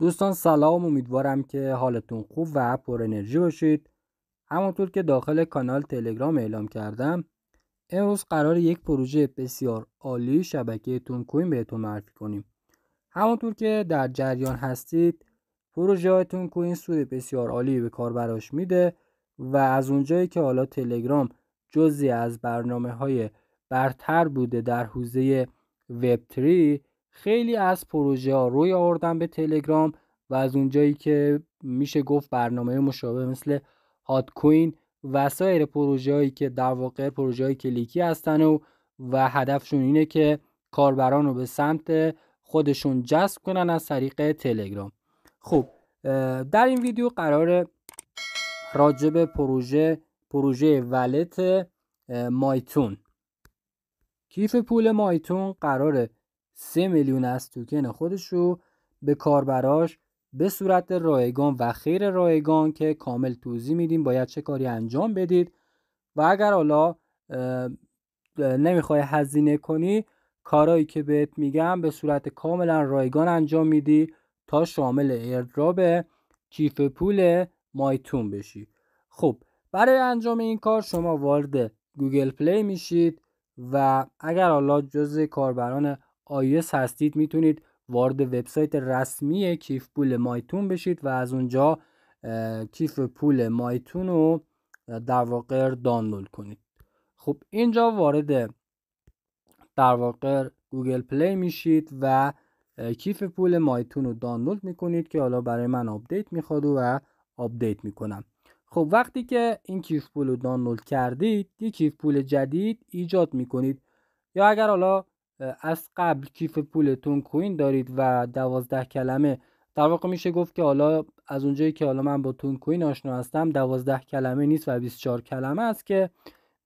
دوستان سلام امیدوارم که حالتون خوب و پر انرژی باشید همونطور که داخل کانال تلگرام اعلام کردم امروز قرار یک پروژه بسیار عالی شبکه تون کوین بهتون معرفی کنیم همونطور که در جریان هستید پروژه های تون کوین سود بسیار عالی به کار براش میده و از اونجایی که حالا تلگرام جزی از برنامه های برتر بوده در حوزه وب 3 خیلی از پروژه ها روی آوردن به تلگرام و از اونجایی که میشه گفت برنامه مشابه مثل هات کوین و سایر پروژه هایی که در واقع پروژه های کلیکی هستن و و هدفشون اینه که کاربران رو به سمت خودشون جذب کنن از طریق تلگرام خب در این ویدیو قرار راجب پروژه پروژه ولت مایتون کیف پول مایتون قراره 3 میلیون از توکن خودش رو به کاربراش به صورت رایگان و خیر رایگان که کامل توضیح میدیم باید چه کاری انجام بدید و اگر حالا نمیخوای هزینه کنی کارایی که بهت میگم به صورت کاملا رایگان انجام میدی تا شامل اردراب کیف پول مایتون بشی خب برای انجام این کار شما وارد گوگل پلی میشید و اگر حالا جز کاربران آیس هستید میتونید وارد وبسایت رسمی کیف پول مایتون بشید و از اونجا کیف پول مایتون رو در واقع دانلود کنید خب اینجا وارد در واقع گوگل پلی میشید و کیف پول مایتون رو دانلود میکنید که حالا برای من آپدیت میخواد و آپدیت میکنم خب وقتی که این کیف پول رو دانلود کردید یک کیف پول جدید ایجاد میکنید یا اگر حالا از قبل کیف پول تون کوین دارید و دوازده کلمه در واقع میشه گفت که حالا از اونجایی که حالا من با تون کوین آشنا هستم دوازده کلمه نیست و 24 کلمه است که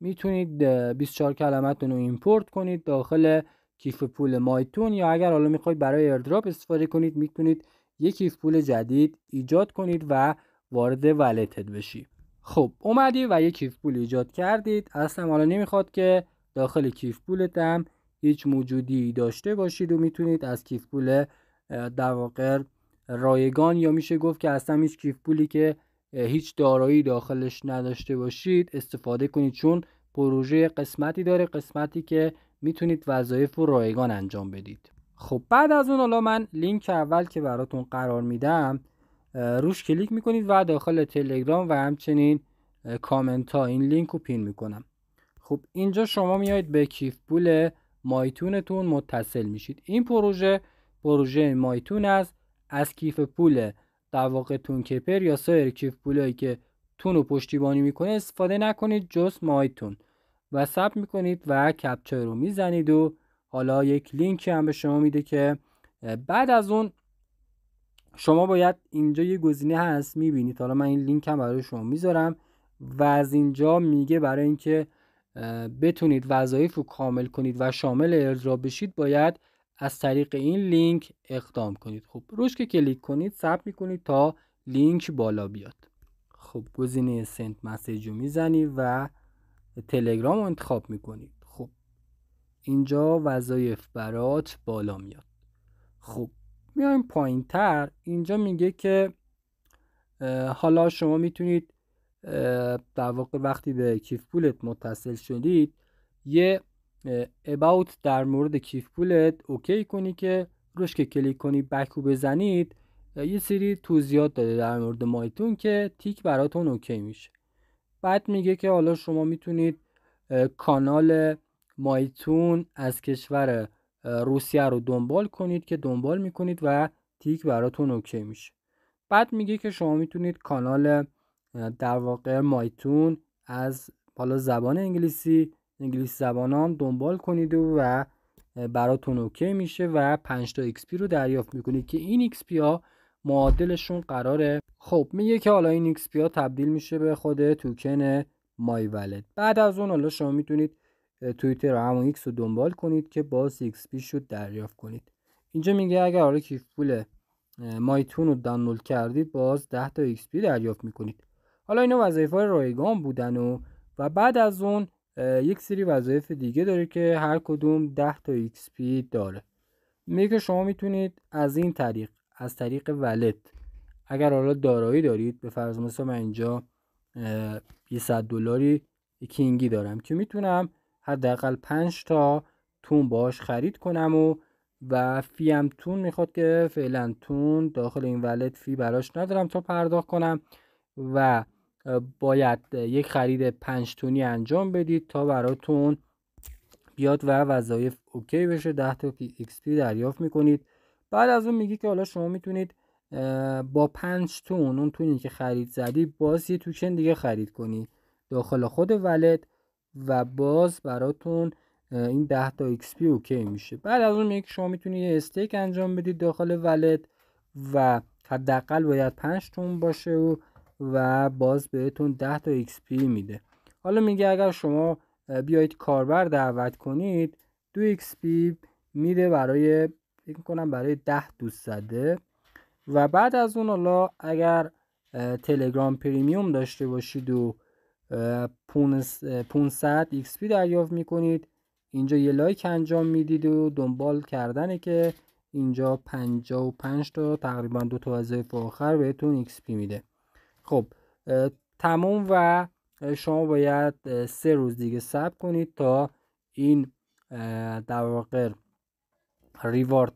میتونید 24 کلمتون رو ایمپورت کنید داخل کیف پول مایتون یا اگر حالا میخواید برای ایردراپ استفاده کنید میتونید یک کیف پول جدید ایجاد کنید و وارد ولتت بشی خب اومدی و یک کیف پول ایجاد کردید اصلا حالا نمیخواد که داخل کیف پولتم هیچ موجودی داشته باشید و میتونید از کیف پول در واقع رایگان یا میشه گفت که اصلا هیچ کیف پولی که هیچ دارایی داخلش نداشته باشید استفاده کنید چون پروژه قسمتی داره قسمتی که میتونید وظایف رو رایگان انجام بدید خب بعد از اون حالا من لینک اول که براتون قرار میدم روش کلیک میکنید و داخل تلگرام و همچنین کامنت ها این لینک رو پین میکنم خب اینجا شما میایید به کیف پول مایتونتون متصل میشید این پروژه پروژه مایتون است از کیف پول در واقع تون کپر یا سایر کیف پولایی که تون رو پشتیبانی میکنه استفاده نکنید جز مایتون و ثبت میکنید و کپچر رو میزنید و حالا یک لینک هم به شما میده که بعد از اون شما باید اینجا یه گزینه هست میبینید حالا من این لینک هم برای شما میذارم و از اینجا میگه برای اینکه بتونید وظایف رو کامل کنید و شامل را بشید باید از طریق این لینک اقدام کنید خب روش که کلیک کنید ثبت میکنید تا لینک بالا بیاد خب گزینه سنت مسیج رو میزنید و تلگرام رو انتخاب میکنید خب اینجا وظایف برات بالا میاد خب میایم پایین تر اینجا میگه که حالا شما میتونید در واقع وقتی به کیف پولت متصل شدید یه about در مورد کیف پولت اوکی کنی که روش که کلیک کنی بکو بزنید یه سری توضیحات داده در مورد مایتون که تیک براتون اوکی میشه بعد میگه که حالا شما میتونید کانال مایتون از کشور روسیه رو دنبال کنید که دنبال میکنید و تیک براتون اوکی میشه بعد میگه که شما میتونید کانال در واقع مایتون از حالا زبان انگلیسی انگلیس زبانان دنبال کنید و براتون اوکی میشه و 5 تا XP رو دریافت میکنید که این XP ها معادلشون قراره خب میگه که حالا این XP ها تبدیل میشه به خود توکن مای ولد بعد از اون حالا شما میتونید توییتر همون ایکس رو دنبال کنید که باز اکسپی شد دریافت کنید اینجا میگه اگر حالا آره کیف پول مایتون رو دانلود کردید باز 10 تا XP دریافت میکنید حالا اینا وظایف رایگان بودن و و بعد از اون یک سری وظایف دیگه داره که هر کدوم 10 تا ایکس پی داره میگه شما میتونید از این طریق از طریق ولت اگر حالا دارایی دارید به فرض مثلا من اینجا 100 دلاری کینگی دارم که میتونم حداقل 5 تا تون باش خرید کنم و و فی هم تون میخواد که فعلا تون داخل این ولت فی براش ندارم تا پرداخت کنم و باید یک خرید پنج تونی انجام بدید تا براتون بیاد و وظایف اوکی بشه 10 تا ایکس پی دریافت میکنید بعد از اون میگی که حالا شما میتونید با پنج تون اون تونی که خرید زدی باز یه توکن دیگه خرید کنی داخل خود ولد و باز براتون این 10 تا ایکس پی اوکی میشه بعد از اون میگه شما میتونید یه استیک انجام بدید داخل ولد و حداقل باید 5 تون باشه و و باز بهتون 10 تا ایکس میده حالا میگه اگر شما بیایید کاربر دعوت کنید دو XP میده برای فکر کنم برای 10 دوست زده و بعد از اون حالا اگر تلگرام پریمیوم داشته باشید و 500 ایکس دریافت میکنید اینجا یه لایک انجام میدید و دنبال کردنه که اینجا 55 تا تقریبا دو تا از آخر بهتون ایکس میده خب تموم و شما باید سه روز دیگه صبر کنید تا این در واقع ریوارد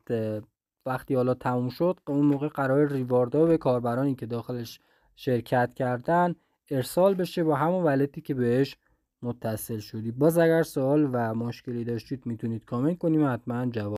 وقتی حالا تموم شد اون موقع قرار ها به کاربرانی که داخلش شرکت کردن ارسال بشه با همون ولتی که بهش متصل شدی. باز اگر سوال و مشکلی داشتید میتونید کامنت کنیم حتما جواب